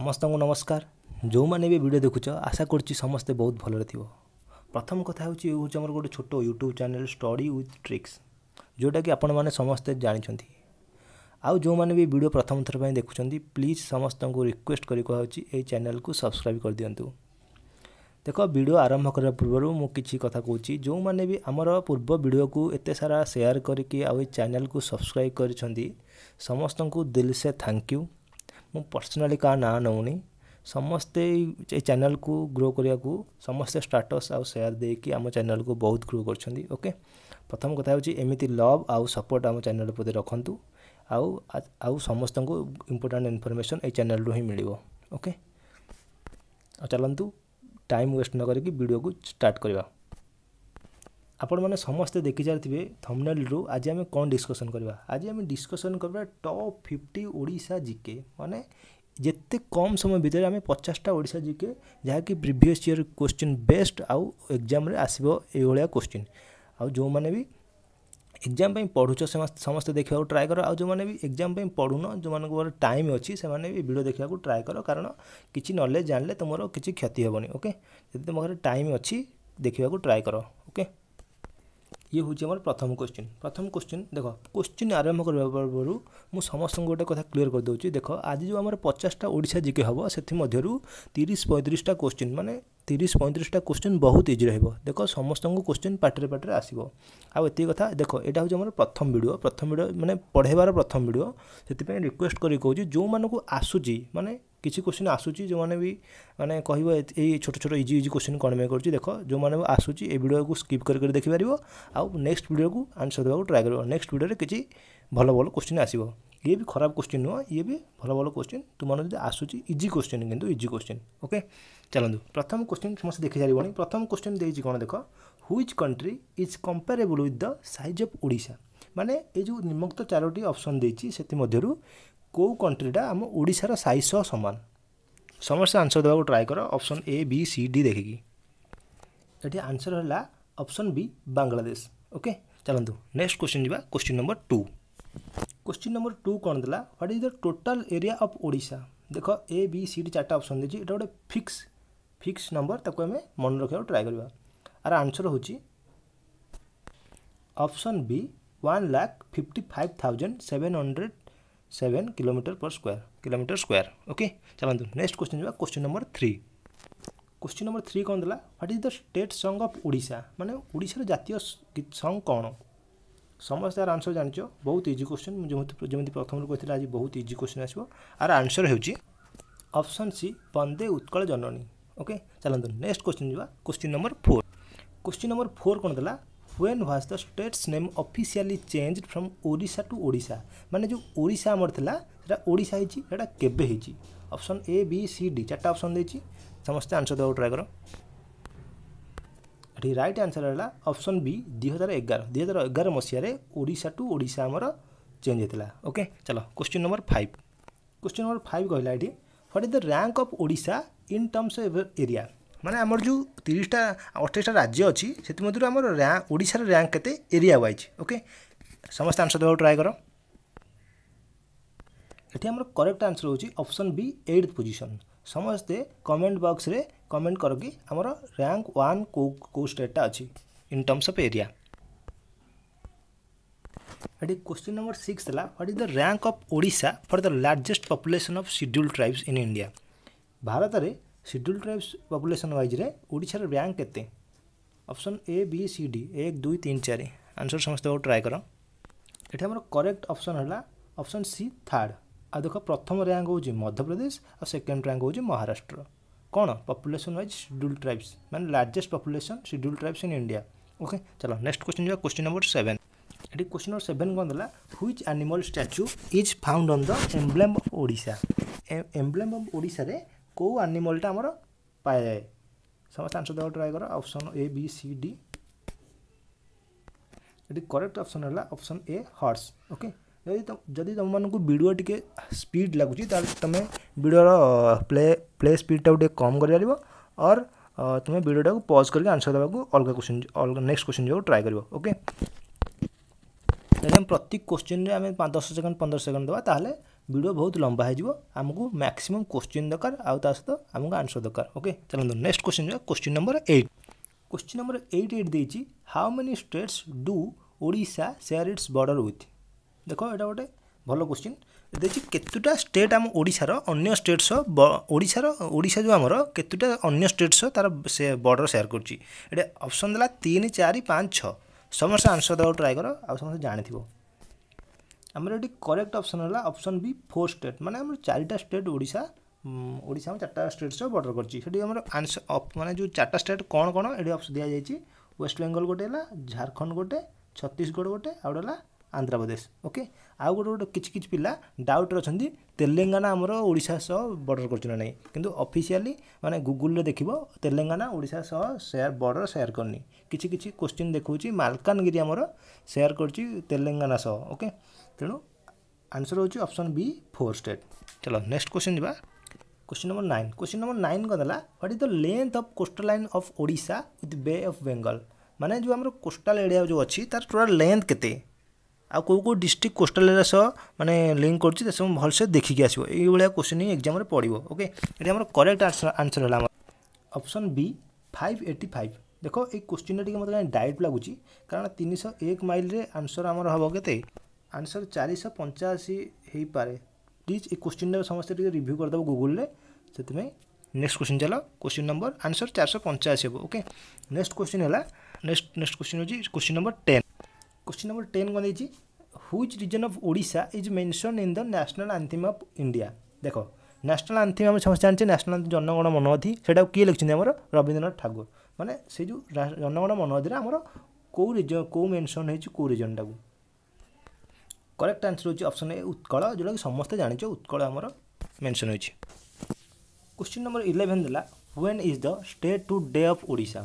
ସମସ୍ତଙ୍କୁ ନମସ୍କାର ଯେଉଁମାନେ ବି ଭିଡ଼ିଓ ଦେଖୁଛ ଆଶା କରୁଛି ସମସ୍ତେ ବହୁତ ଭଲରେ ଥିବ ପ୍ରଥମ କଥା ହେଉଛି ଏ ହେଉଛି ଆମର ଗୋଟେ ଛୋଟ YouTube channel study with tricks ଯେଉଁଟାକି ଆପଣମାନେ ସମସ୍ତେ ଜାଣିଛନ୍ତି ଆଉ ଯେଉଁମାନେ ବି ଭିଡ଼ିଓ ପ୍ରଥମ ଥର ପାଇଁ ଦେଖୁଛନ୍ତି ପ୍ଲିଜ୍ ସମସ୍ତଙ୍କୁ ରିକ୍ୱେଷ୍ଟ କରି କୁହାହେଉଛି ଏହି ଚ୍ୟାନେଲ୍କୁ ସବସ୍କ୍ରାଇବ୍ କରିଦିଅନ୍ତୁ ଦେଖ ଭିଡ଼ିଓ ଆରମ୍ଭ କରିବା ପୂର୍ବରୁ ମୁଁ କିଛି କଥା କହୁଛି ଯେଉଁମାନେ ବି ଆମର ପୂର୍ବ ଭିଡ଼ିଓକୁ ଏତେ ସାରା ସେୟାର କରିକି ଆଉ ଏ ଚ୍ୟାନେଲ୍କୁ ସବସ୍କ୍ରାଇବ୍ କରିଛନ୍ତି ସମସ୍ତଙ୍କୁ ଦିଲ୍ ସେ ଥ୍ୟାଙ୍କ ୟୁ ମୁଁ ପର୍ସନାଲି କାହା ନାଁ ନେଉନି ସମସ୍ତେ ଏ ଚ୍ୟାନେଲ୍କୁ ଗ୍ରୋ କରିବାକୁ ସମସ୍ତେ ଷ୍ଟାଟସ୍ ଆଉ ସେୟାର ଦେଇକି ଆମ ଚ୍ୟାନେଲ୍କୁ ବହୁତ ଗ୍ରୋ କରିଛନ୍ତି ଓକେ ପ୍ରଥମ କଥା ହେଉଛି ଏମିତି ଲଭ୍ ଆଉ ସପୋର୍ଟ ଆମ ଚ୍ୟାନେଲ୍ ପ୍ରତି ରଖନ୍ତୁ ଆଉ ଆଉ ସମସ୍ତଙ୍କୁ ଇମ୍ପୋର୍ଟାଣ୍ଟ ଇନଫର୍ମେସନ୍ ଏଇ ଚ୍ୟାନେଲ୍ରୁ ହିଁ ମିଳିବ ଓକେ ଆଉ ଚାଲନ୍ତୁ ଟାଇମ୍ ୱେଷ୍ଟ ନ କରିକି ଭିଡ଼ିଓକୁ ଷ୍ଟାର୍ଟ କରିବା ଆପଣମାନେ ସମସ୍ତେ ଦେଖିସାରିଥିବେ ଥମ୍ନେଲ୍ରୁ ଆଜି ଆମେ କ'ଣ ଡିସ୍କସନ୍ କରିବା ଆଜି ଆମେ ଡିସ୍କସନ୍ କରିବା ଟପ୍ ଫିଫ୍ଟି ଓଡ଼ିଶା ଜିକେ ମାନେ ଯେତେ କମ୍ ସମୟ ଭିତରେ ଆମେ ପଚାଶଟା ଓଡ଼ିଶା ଜିକେ ଯାହାକି ପ୍ରିଭିୟସ୍ ଇୟର୍ କୋଶ୍ଚିନ୍ ବେଷ୍ଟ ଆଉ ଏକ୍ଜାମ୍ରେ ଆସିବ ଏଇଭଳିଆ କୋଶ୍ଚିନ୍ ଆଉ ଯେଉଁମାନେ ବି ଏକ୍ଜାମ୍ ପାଇଁ ପଢ଼ୁଛ ସମସ୍ତେ ଦେଖିବାକୁ ଟ୍ରାଏ କର ଆଉ ଯେଉଁମାନେ ବି ଏକ୍ଜାମ୍ ପାଇଁ ପଢ଼ୁନ ଯେଉଁମାନଙ୍କ ପାଖରେ ଟାଇମ୍ ଅଛି ସେମାନେ ବି ଭିଡ଼ିଓ ଦେଖିବାକୁ ଟ୍ରାଏ କର କାରଣ କିଛି ନଲେଜ୍ ଜାଣିଲେ ତୁମର କିଛି କ୍ଷତି ହେବନି ଓକେ ଯଦି ତୁମ ପାଖରେ ଟାଇମ୍ ଅଛି ଦେଖିବାକୁ ଟ୍ରାଏ କର ଓକେ ଇଏ ହେଉଛି ଆମର ପ୍ରଥମ କୋଶ୍ଚିନ୍ ପ୍ରଥମ କୋଶ୍ଚିନ୍ ଦେଖ କୋଶ୍ଚିନ୍ ଆରମ୍ଭ କରିବା ପୂର୍ବରୁ ମୁଁ ସମସ୍ତଙ୍କୁ ଗୋଟେ କଥା କ୍ଲିଅର୍ କରିଦେଉଛି ଦେଖ ଆଜି ଯେଉଁ ଆମର ପଚାଶଟା ଓଡ଼ିଶା ଜିକେ ହେବ ସେଥିମଧ୍ୟରୁ ତିରିଶ ପଇଁତିରିଶଟା କୋଶ୍ଚିନ୍ ମାନେ ତିରିଶ ପଇଁତିରିଶଟା କୋଶ୍ଚିନ୍ ବହୁତ ଇଜି ରହିବ ଦେଖ ସମସ୍ତଙ୍କୁ କୋଶ୍ଚିନ୍ ପାଟିରେ ପାଟିରେ ଆସିବ ଆଉ ଏତିକି କଥା ଦେଖ ଏଇଟା ହେଉଛି ଆମର ପ୍ରଥମ ଭିଡ଼ିଓ ପ୍ରଥମ ଭିଡ଼ିଓ ମାନେ ପଢ଼େଇବାର ପ୍ରଥମ ଭିଡ଼ିଓ ସେଥିପାଇଁ ରିକ୍ୱେଷ୍ଟ କରି କହୁଛି ଯେଉଁମାନଙ୍କୁ ଆସୁଛି ମାନେ କିଛି କୋଶ୍ଚିନ୍ ଆସୁଛି ଯେଉଁମାନେ ବି ମାନେ କହିବ ଏଇ ଛୋଟ ଛୋଟ ଇଜି ଇଜି କୋଶ୍ଚିନ୍ କ'ଣ ପାଇଁ କରୁଛି ଦେଖ ଯେଉଁମାନେ ଆସୁଛି ଏ ଭିଡ଼ିଓକୁ ସ୍କିପ୍ କରି କରି ଦେଖିପାରିବ ଆଉ ନେକ୍ସଟ ଭିଡ଼ିଓକୁ ଆନ୍ସର୍ ଦେବାକୁ ଟ୍ରାଏ କରିବ ନେକ୍ସଟ ଭିଡ଼ିଓରେ କିଛି ଭଲ ଭଲ କୋଶ୍ଚିନ୍ ଆସିବ ଇଏ ବି ଖରାପ କୋଶ୍ଚିନ୍ ନୁହଁ ଇଏ ବି ଭଲ ଭଲ କୋଶ୍ଚିନ୍ ତୁମମାନଙ୍କୁ ଯଦି ଆସୁଛି ଇଜି କୋଶ୍ଚିନ୍ କିନ୍ତୁ ଇଜି କୋଶ୍ଚିନ୍ ଓକେ ଚାଲନ୍ତୁ ପ୍ରଥମ କୋଶ୍ଚିନ୍ ସମସ୍ତେ ଦେଖିସାରିବଣି ପ୍ରଥମ କୋଶ୍ଚିନ୍ ଦେଇଛି କ'ଣ ଦେଖ which country is comparable with the size of Odisha ମାନେ ଏଇ ଯେଉଁ ନିମକ୍ତ ଚାରୋଟି ଅପସନ୍ ଦେଇଛି ସେଥିମଧ୍ୟରୁ କେଉଁ କଣ୍ଟ୍ରିଟା ଆମ ଓଡ଼ିଶାର ସାଇଜ୍ ସହ ସମାନ ସମସ୍ତେ ଆନ୍ସର୍ ଦେବାକୁ ଟ୍ରାଏ କର option A B C D ଦେଖିକି ଏଠି ଆନ୍ସର୍ ହେଲା ଅପସନ୍ ବି ବାଂଲାଦେଶ ଓକେ ଚାଲନ୍ତୁ ନେକ୍ସଟ କ୍ୱେଶ୍ଚିନ୍ ଯିବା question number two question number two କ'ଣ ଦେଲା what is the total area of Odisha ଦେଖ ଏ ବି ସି ଡି ଚାରିଟା ଅପସନ୍ ଦେଇଛି ଏଇଟା ଗୋଟେ ଫିକ୍ସ ଫିକ୍ସ ନମ୍ବର ତାକୁ ଆମେ ମନେ ରଖିବାକୁ ଟ୍ରାଏ କରିବା ଆର ଆନ୍ସର୍ ହେଉଛି option B one lakh fifty five thousand seven hundred seven kilometre per square kilometre square okay चलंतु नेक्स्ट क्वेश्चन जो question number three question number three कौन देला what is the state song of Odisha माने ओडिशार जातीय सॉन्ग कौन समस्त यार आंसर जान बहुत इजी क्वेश्चन जमी प्रथम कही आज बहुत इजी क्वेश्चन आसो आर answer option C Bande Utkala Janani okay चलो नेक्स्ट क्वेश्चन जावा question number four question number four कौन देला when was the state's name officially change from ओडा टू ओडा मैंने जो ओडा आमर थी ओडा होटा केपसन ए बी सी डी चार्ट अपसन दे समस्त आंसर देव ट्राए कर ये रईट आंसर है अप्सन बी दुई हजार एगार दुई हजार एगार मसीह ओडा टू ओडा आमर चेंज होता ओके चलो question number five question number five कहला ये what is the rank of Odisha in terms area মানে আমার যে তিরিশটা অঠাইশটা রাজ্য অছি সেমধ্যে আমার র্যাঙ্ক ওড়শার র্যাঙ্ক কেতে এরিয়া ওয়াইজ ওকে ସମସ୍ତେ ଆନ୍ସର୍ ଦେବାକୁ ଟ୍ରାଏ କର ଏଠି ଆମର କରେକ୍ଟ ଆନ୍ସର୍ ହେଉଛି ଅପସନ୍ ବି ଏଇଟ୍ ପୋଜିସନ୍ ସମସ୍ତେ କମେଣ୍ଟ ବକ୍ସରେ କମେଣ୍ଟ କର କି ଆମର ର୍ୟାଙ୍କ ୱାନ୍ କେଉଁ କେଉଁ ଷ୍ଟେଟ୍ଟା ଅଛି ଇନ୍ ଟର୍ମସ୍ ଅଫ୍ ଏରିଆ ଏଠି କ୍ୱେଶ୍ଚିନ୍ ନମ୍ବର ସିକ୍ସ ହେଲା what is the rank of Odisha for the largest population of scheduled tribes in India ଭାରତରେ ସିଡ୍ୟୁଲ୍ ଟ୍ରାଇବ୍ସ ପପୁଲେସନ୍ ୱାଇଜ୍ରେ ଓଡ଼ିଶାର ର୍ୟାଙ୍କ କେତେ option A B C D ଏକ ଦୁଇ ତିନି ଚାରି ଆନ୍ସର୍ ସମସ୍ତେ ଟ୍ରାଏ କର ଏଠି ଆମର କରେକ୍ଟ ଅପସନ୍ ହେଲା ଅପସନ୍ ସି ଥାର୍ଡ଼ ଆଉ ଦେଖ ପ୍ରଥମ ର୍ୟାଙ୍କ ହେଉଛି ମଧ୍ୟପ୍ରଦେଶ ଆଉ ସେକେଣ୍ଡ ର୍ୟାଙ୍କ ହେଉଛି ମହାରାଷ୍ଟ୍ର କ'ଣ ପପୁଲେସନ୍ ୱାଇଜ୍ ସିଡ୍ୟୁଲ୍ ଟ୍ରାଇବ୍ସ ମାନେ largest population schedule tribes in India okay ଚାଲ ନେକ୍ସଟ କ୍ୱେଶ୍ଚନ୍ ଯିବା କ୍ୱେଶ୍ଚନ୍ ନମ୍ବର ସେଭେନ୍ ଏଠି କ୍ୱେଶ୍ଚନ୍ ନମ୍ବର ସେଭେନ୍ କ'ଣ ଦେଲା which animal statue is found on the emblem of Odisha emblem of ଓଡ଼ିଶାରେ कौ आनिमलटा आम पाए समस्त आंसर दे ट्राए कर option A B C D यदि करेक्ट ऑप्शन है ऑप्शन ए हर्स ओके जदि तुम मानक वीडियो टी स्पीड लगुच तुम वीडियोर प्ले प्ले स्पीडटा टे कम कर और तुम वीडियोटा को पज करके आंसर देवा अलग क्वेश्चन अलग नेक्स्ट क्वेश्चन जो ट्राए कर ओके प्रत्येक क्वेश्चन में आम दस सेकंड पंद्रह सेकंड देवा तो ভিডিও বহু লম্বা হয়ে আমি ম্যাক্সিমম কোশ্চিন দরকার আহত আমাকে আনসর দরকার ওকে চলুন নেক্সট কোশ্চিন যা question number eight question number eight eight দিয়েছি how many states do Odisha share its border with দেখ এটা গোটে ভালো কোশ্চিন দেখছি কতটা স্টেট আমার ওড়িশার অন্য স্টেট সহ ওড়িশার ওড়িশা যে আমার কতটা অন্য স্টেট সহ তার সে বর্ডর সেয়ার করছি এটা অপশন দেওয়া তিন চারি পাঁচ ছ সমস্ত আনসর দেওয়া ট্রাই কর আর সমস্ত জাঁথিব ଆମର ଏଠି କରେକ୍ଟ ଅପସନ୍ ହେଲା ଅପସନ୍ ବି ଫୋର୍ ଷ୍ଟେଟ୍ ମାନେ ଆମର ଚାରିଟା ଷ୍ଟେଟ୍ ଓଡ଼ିଶା ଓଡ଼ିଶା ଆମେ ଚାରିଟା ଷ୍ଟେଟ୍ ସହ ବର୍ଡ଼ର କରିଛି ସେଠି ଆମର ଆନ୍ସର ମାନେ ଯେଉଁ ଚାରିଟା ଷ୍ଟେଟ୍ କ'ଣ କ'ଣ ଏଠି ଅପସନ୍ ଦିଆଯାଇଛି ୱେଷ୍ଟବେଙ୍ଗଲ ଗୋଟେ ହେଲା ଝାଡ଼ଖଣ୍ଡ ଗୋଟେ ଛତିଶଗଡ଼ ଗୋଟେ ଆଉ ଗୋଟେ ହେଲା ଆନ୍ଧ୍ରପ୍ରଦେଶ ଓକେ ଆଉ ଗୋଟେ ଗୋଟେ କିଛି କିଛି ପିଲା ଡାଉଟ୍ରେ ଅଛନ୍ତି ତେଲେଙ୍ଗାନା ଆମର ଓଡ଼ିଶା ସହ ବର୍ଡ଼ର କରୁଛି ନା ନାହିଁ କିନ୍ତୁ ଅଫିସିଆଲି ମାନେ ଗୁଗୁଲରେ ଦେଖିବ ତେଲେଙ୍ଗାନା ଓଡ଼ିଶା ସହ ସେୟାର ବର୍ଡ଼ର ସେୟାର କରିନି କିଛି କିଛି କୋଶ୍ଚିନ୍ ଦେଖାଉଛି ମାଲକାନଗିରି ଆମର ସେୟାର କରୁଛି ତେଲେଙ୍ଗାନା ସହ ଓକେ तेणु answer option B four state चलो next question question question number nine question number nine कौन है what is the length of coastal line of Odisha with bay of Bengal माने जो आम कोस्टाल एरिया जो अच्छी तार टोटाल लेंथ के आउ कौ कौ डिस्ट्रिक्ट कोस्टाल एरिया सह मानने लिंक कर सब भलसे देखिकी आसो ये क्वेश्चन ही एक्जाम पड़ो ओके ये आम करेक्ट आंसर है option B five eighty five देख ये क्वेश्चन टे मतलब डायरेक्ट लगुच कारण तीन शह एक माइल आंसर आमर हम के ଆନ୍ସର୍ ଚାରିଶହ ପଞ୍ଚାଅଶୀ ହେଇପାରେ ପ୍ଲିଜ୍ ଏ କୋଶ୍ଚିନ୍ଟା ସମସ୍ତେ ଟିକେ ରିଭ୍ୟୁ କରିଦେବ ଗୁଗୁଲ୍ରେ ସେଥିପାଇଁ ନେକ୍ସଟ କୋଶ୍ଚିନ୍ ଚାଲ କୋଶ୍ଚିନ୍ ନମ୍ବର ଆନ୍ସର୍ ଚାରିଶହ ପଞ୍ଚାଅଶୀ ହେବ ଓକେ ନେକ୍ସଟ କୋଶ୍ଚିନ୍ ହେଲା ନେକ୍ସଟ ନେକ୍ସଟ କୋଶ୍ଚିନ୍ ହେଉଛି question number ten question number ten କ'ଣ ଦେଇଛି which region of Odisha is mention in the national anthem of India ଦେଖ ନ୍ୟାସନାଲ୍ ଆନ୍ଥିମ୍ ଆମେ ସମସ୍ତେ ଜାଣିଛେ ନ୍ୟାସନାଲ୍ ଆନ୍ଥିମ୍ ଜନଗଣ ମନୋଧି ସେଟାକୁ କିଏ ଲେଖିଛନ୍ତି ଆମର ରବୀନ୍ଦ୍ରନାଥ ଠାକୁର ମାନେ ସେ ଯେଉଁ ଜନଗଣ ମନୋଧିରେ ଆମର କେଉଁ ରିଜନ୍ କେଉଁ ମେନ୍ସନ୍ ହେଇଛି କେଉଁ ରିଜନ୍ଟାକୁ करेक्ट आंसर होगी अप्सन ए उत्कल ଯେଉଁଟାକି समस्त ଜାଣିଛ ଉତ୍କଳ आम मेनसन ହୋଇଛି क्वेश्चन नंबर इलेवेन देला when is the state day of Odisha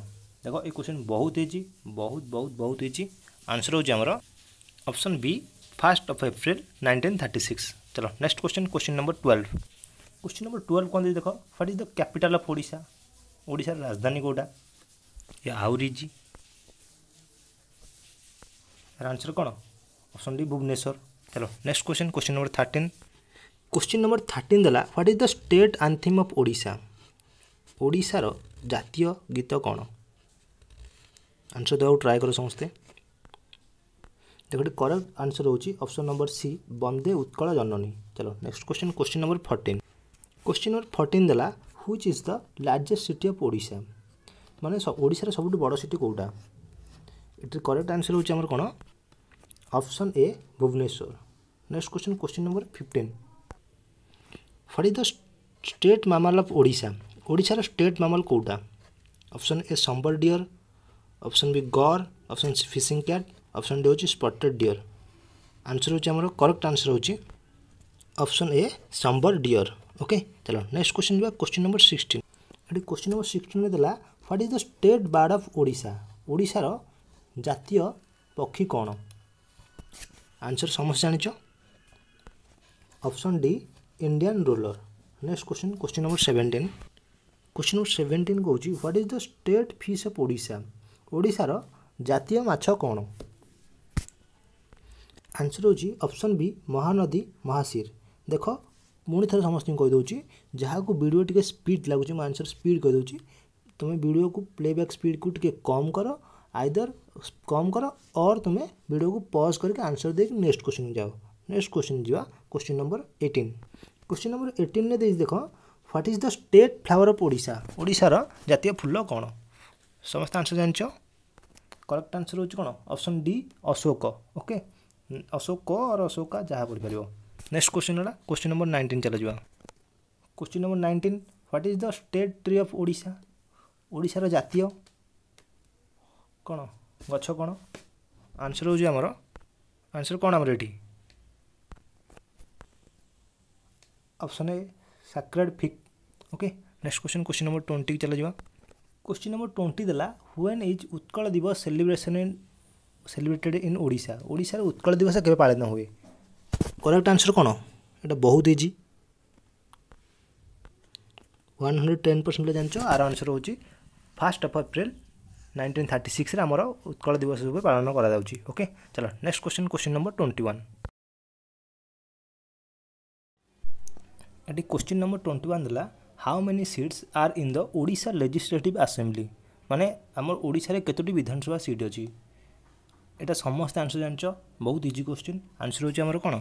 देख ये क्वेश्चन बहुत इजी बहुत बहुत बहुत इजी आंसर होमर option B first of April nineteen thirty six चलो next question question number twelve question number twelve कौन देख what is the capital of Odisha ओडार राजधानी कौटा ये आउरी आंसर कौन ऑप्शन डी भुवनेश्वर चलो next question question number thirteen question number thirteen देला what is the state anthem of Odisha ओडार जातीय गीत कौन आंसर देवा ट्राए कर समस्ते देखो करेक्ट आंसर हो option number C Bande Utkala Janani चलो next question question number fourteen question number fourteen देला which is the largest city of Odisha मैंने ओडार सब बड़ सिटी कौटा এটির করেক্ট আনসর হচ্ছে আমার option A Bhubaneswar next question question number fifteen for is the state mammal of Odisha ओडार स्टेट मामल कौटा option A sambar deer option B gaur option C fishing cat option D हूँ स्पटेड डियर आंसर होमर correct answer हो option A sambar deer okay चलो next question जावा question number sixteen ये question number sixteen देला what is the state bird of Odisha ओडार जातीय पक्षी कौन आंसर समस्त जान option D Indian roller next question question number seventeen question number seventeen कौन what is the state fish of Odisha ओडार जातीय माछ कौन आंसर हूँ ऑप्शन बी महानदी महाशीर देख पुणी थे समस्त कहीदे जहाँ वीडियो टी स्पीड लगुच आंसर स्पीड कहीदे तुम वीडियो को प्लेबैक स्पीड को टे कम कर आइदर कम कर और तुम्हें वीडियो को पज करके आंसर दे नेक्स्ट क्वेश्चन जाओ नेक्स्ट क्वेश्चन जावा question number eighteen question number eighteen ने देख what is the state flower of Odisha ओडार जितिय फूल कौन समस्त आंसर जान करेक्ट आंसर हो कौन ऑप्शन डी अशोक ओके अशोक और अशोक जहाँ पार नेक्स्ट क्वेश्चन है क्वेश्चन नंबर नाइंटीन चल जावा question number nineteen what is the state tree of Odisha ओडार जितिय କ'ଣ ଗଛ କ'ଣ ଆନ୍ସର୍ ହେଉଛି ଆମର ଆନ୍ସର୍ କ'ଣ ଆମର ଏଠି option A sacred fig okay next question question number ଟ୍ୱେଣ୍ଟିକି ଚାଲିଯିବା क्वेश्चन नंबर ट्वेंटी देला when is Utkal Divas celebration in celebrated in Odisha ओडार उत्कल दिवस केवे पालन हुए करेक्ट आंसर कौन एट बहुत easy one hundred ten percent जान आर आंसर हो first of April nineteen thirty ସିକ୍ସରେ ଆମର ଉତ୍କଳ ଦିବସ ରୂପେ ପାଳନ କରାଯାଉଛି ଓକେ ଚାଲ next question question number twenty one ଏଠି କ୍ୱେଶ୍ଚିନ୍ ନମ୍ବର ଟ୍ୱେଣ୍ଟି ୱାନ୍ ହେଲା how many seats are in the Odisha legislative assembly ମାନେ ଆମର ଓଡ଼ିଶାରେ କେତୋଟି ବିଧାନସଭା ସିଟ୍ ଅଛି ଏଇଟା ସମସ୍ତେ ଆନ୍ସର୍ ଜାଣିଛ ବହୁତ ଇଜି କ୍ୱେଶ୍ଚିନ୍ ଆନ୍ସର୍ ହେଉଛି ଆମର କ'ଣ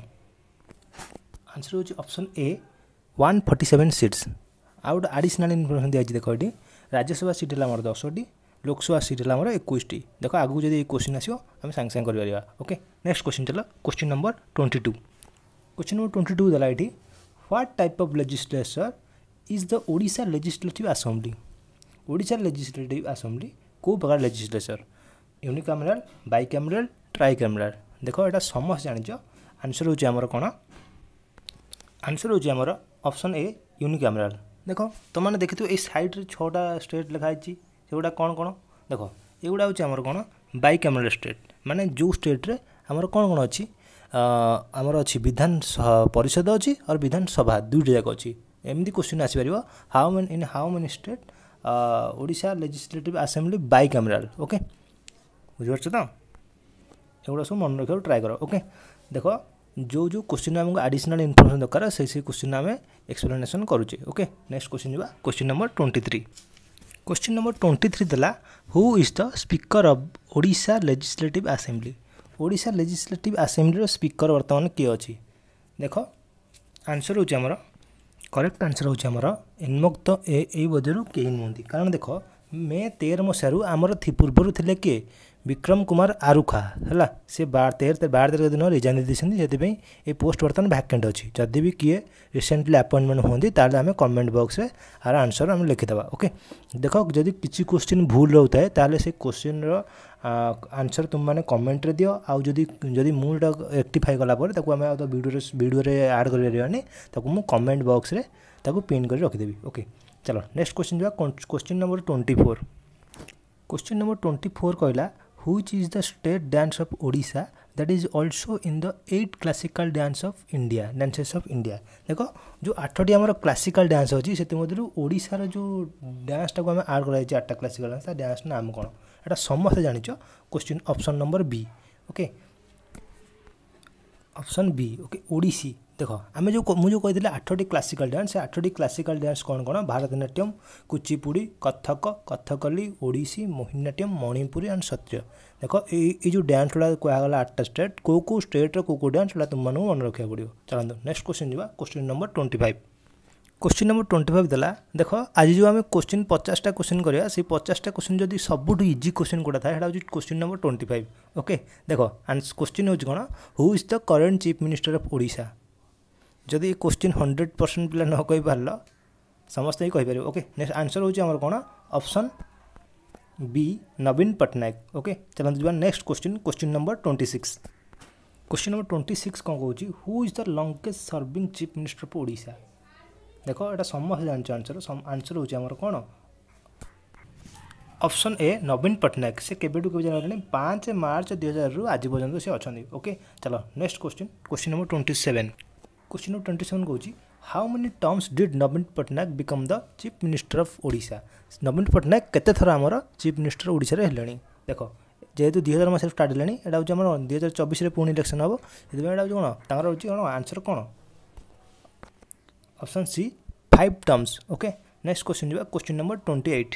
ଆନ୍ସର୍ ହେଉଛି option A one forty seven seats ଆଉ ଗୋଟେ ଆଡ଼ିସନାଲ୍ ଇନଫର୍ମେସନ୍ ଦିଆଯାଇଛି ଦେଖ ଏଠି ରାଜ୍ୟସଭା ସିଟ୍ ହେଲା ଆମର ଦଶଟି ଲୋକସଭା ସିଟ୍ ହେଲା ଆମର ଏକୋଇଶଟି ଦେଖ ଆଗକୁ ଯଦି ଏଇ କୋଶ୍ଚିନ୍ ଆସିବ ଆମେ ସାଙ୍ଗେ ସାଙ୍ଗେ କରିପାରିବା ଓକେ ନେକ୍ସଟ କୋଶ୍ଚିନ୍ ଦେଲା question number twenty two question number twenty two ଦେଲା ଏଠି what type of legislature is the Odisha legislative assembly Odisha legislative assembly କେଉଁ ପ୍ରକାର ଲେଜିସ୍ଲେଚର୍ ୟୁନିକାମେରାଲ୍ ବାଇକାମେରାଲ୍ ଟ୍ରାଇକାମେରାଲ୍ ଦେଖ ଏଇଟା ସମସ୍ତେ ଜାଣିଛ ଆନ୍ସର୍ ହେଉଛି ଆମର କ'ଣ ଆନ୍ସର୍ ହେଉଛି ଆମର ଅପସନ୍ ଏ ୟୁନିକାମେରାଲ୍ ଦେଖ ତୁମମାନେ ଦେଖିଥିବ ଏଇ ସାଇଡ଼୍ରେ ଛଅଟା ଷ୍ଟେଟ୍ ଲେଖା ହେଇଛି ସେଗୁଡ଼ା କ'ଣ କ'ଣ ଦେଖ ଏଗୁଡ଼ା ହେଉଛି ଆମର କ'ଣ ବାଇକ୍ୟାମେରାଲ ଷ୍ଟେଟ୍ ମାନେ ଯେଉଁ ଷ୍ଟେଟ୍ରେ ଆମର କ'ଣ କ'ଣ ଅଛି ଆମର ଅଛି ବିଧାନ ପରିଷଦ ଅଛି ଆଉ ବିଧାନସଭା ଦୁଇଟି ଯାକ ଅଛି ଏମିତି କୋଶ୍ଚିନ୍ ଆସିପାରିବ how many in how many state Odisha legislative assembly bicameral okay ବୁଝିପାରୁଛ ତ ଏଗୁଡ଼ା ସବୁ ମନେ ରଖିବାକୁ ଟ୍ରାଏ କର ଓକେ ଦେଖ ଯେଉଁ ଯେଉଁ କୋଶ୍ଚିନ୍ ଆମକୁ ଆଡ଼ିସନାଲ୍ ଇନଫର୍ମେସନ୍ ଦରକାର ସେଇ ସେଇ କୋଶ୍ଚିନ୍ ଆମେ ଏକ୍ସପ୍ଲେନେସନ୍ କରୁଛେ ଓକେ ନେକ୍ସଟ କୋଶ୍ଚିନ୍ ଯିବା question number twenty three question number twenty three ଦେଲା who is the speaker of Odisha legislative assembly ଓଡ଼ିଶା ଲେଜିସ୍ଲେଟିଭ୍ ଆସେମ୍ବଲିର ସ୍ପିକର୍ ବର୍ତ୍ତମାନ କିଏ ଅଛି ଦେଖ ଆନ୍ସର୍ ହେଉଛି ଆମର କରେକ୍ଟ ଆନ୍ସର୍ ହେଉଛି ଆମର ଉନ୍ମୁକ୍ତ ଏ ଏଇ ବଜାରରୁ କେହି ନୁହନ୍ତି କାରଣ ଦେଖ ମେ ତେର ମସିହାରୁ ଆମର ପୂର୍ବରୁ ଥିଲେ କିଏ ବିକ୍ରମ କୁମାର ଆରୁଖା ହେଲା ସେ ତେର ବାର ତାରିଖ ଦିନ ରିଜାଇନ୍ ଦେଇଛନ୍ତି ସେଥିପାଇଁ ଏ ପୋଷ୍ଟ ବର୍ତ୍ତମାନ ଭ୍ୟାକେଣ୍ଟ ଅଛି ଯଦି ବି କିଏ ରିସେଣ୍ଟଲି ଆପଏଣ୍ଟମେଣ୍ଟ ହୁଅନ୍ତି ତାହେଲେ ଆମେ କମେଣ୍ଟ ବକ୍ସରେ ଆର ଆନ୍ସର୍ ଆମେ ଲେଖିଦେବା ଓକେ ଦେଖ ଯଦି କିଛି କୋଶ୍ଚିନ୍ ଭୁଲ ରହୁଥାଏ ତାହେଲେ ସେ କୋଶ୍ଚିନ୍ର ଆନ୍ସର୍ ତୁମମାନେ କମେଣ୍ଟରେ ଦିଅ ଆଉ ଯଦି ଯଦି ମୁଁ ଏଇଟା ରେକ୍ଟିଫାଏ କଲା ପରେ ତାକୁ ଆମେ ଆଉ ତ ଭିଡ଼ିଓରେ ଭିଡ଼ିଓରେ ଆଡ଼୍ କରିପାରିବାନି ତାକୁ ମୁଁ କମେଣ୍ଟ ବକ୍ସରେ ତାକୁ ପିନ୍ କରି ରଖିଦେବି ଓକେ ଚାଲ ନେକ୍ସଟ କୋଶ୍ଚିନ୍ ଯିବା question number twenty four question number twenty four କହିଲା which is the state dance of Odisha that is also in the eight classical dance of India dances of India देखो जो आठटी आम classical dance अच्छी से ओडार जो डांसटा को आम आड कर आठटा क्लासिकाल डांस डांस नाम कौन एटा समस्त जाच question option number B okay option B okay Odissi ଦେଖ ଆମେ ଯେଉଁ ମୁଁ ଯେଉଁ କହିଥିଲି ଆଠଟି କ୍ଲାସିକାଲ୍ ଡ୍ୟାନ୍ସ ସେ ଆଠଟି କ୍ଲାସିକାଲ୍ ଡ୍ୟାନ୍ସ କ'ଣ କ'ଣ ଭାରତନାଟ୍ୟମ୍ କୁଚିପୁଡ଼ି କଥକ କଥକଲି ଓଡ଼ିଶୀ ମୋହିନାଟ୍ୟମ୍ ମଣିପୁରୀ ଆଣ୍ଡ ସତ୍ରୀୟ ଦେଖ ଏଇ ଏଇ ଯେଉଁ ଡ୍ୟାନ୍ସ ଗୁଡ଼ା କୁହାଗଲା ଆଠଟା ଷ୍ଟେଟ୍ କେଉଁ କେଉଁ ଷ୍ଟେଟ୍ର କେଉଁ କେଉଁ ଡ୍ୟାନ୍ସ ଗୁଡ଼ା ତୁମମାନଙ୍କୁ ମନେ ରଖିବାକୁ ପଡ଼ିବ ଚାଲନ୍ତୁ ନେକ୍ସଟ କ୍ୱେଶ୍ଚିନ୍ ଯିବା question number twenty five question number twenty five देला देख आज जो आम क्वेश्चन पचासटा क्वेश्चन करा से पचासटा क्वेश्चन जब सबुठ इजी क्वेश्चन गुड़ा था हूँ question number twenty five okay देख आंस क्वेश्चन हूँ कौन who is the current chief minister of Odisha जदि क्वेश्चन हंड्रेड परसेंट पे नक समस्त ही कहीपर ओके नेक्स्ट आंसर होमर कौन option B Naveen Patnaik okay चलते जी next question question number twenty six question number twenty six कौन कौन who is the longest serving chief minister for Odisha देख एटा समस्त जानते आंसर आंसर होमर कौन ऑप्शन ए नवीन पटनायक से केवे टू के पाँच मार्च दुई हजार रु आज पर्यटन से अच्छा ओके चलो next question question number twenty seven Question number 27 goes, How many terms did Navin Patnaik become the Chief Minister of Odisha? Navin Patnaik କେତେ ଥର ଆମର Chief Minister ଓଡ଼ିଶାରେ ହେଲେଣି ଦେଖ ଯେହେତୁ ଦୁଇ ହଜାର ମସିହାରୁ ଷ୍ଟାର୍ଟ ହେଲାଣି ଏଇଟା ହେଉଛି ଆମର ଦୁଇ ହଜାର ଚବିଶରେ ପୁଣି ଇଲେକ୍ସନ୍ ହେବ ସେଥିପାଇଁ ଏଇଟା ହେଉଛି କ'ଣ ତାଙ୍କର ହେଉଛି କ'ଣ ଆନ୍ସର୍ କ'ଣ option C five terms okay next question ଯିବା question number twenty eight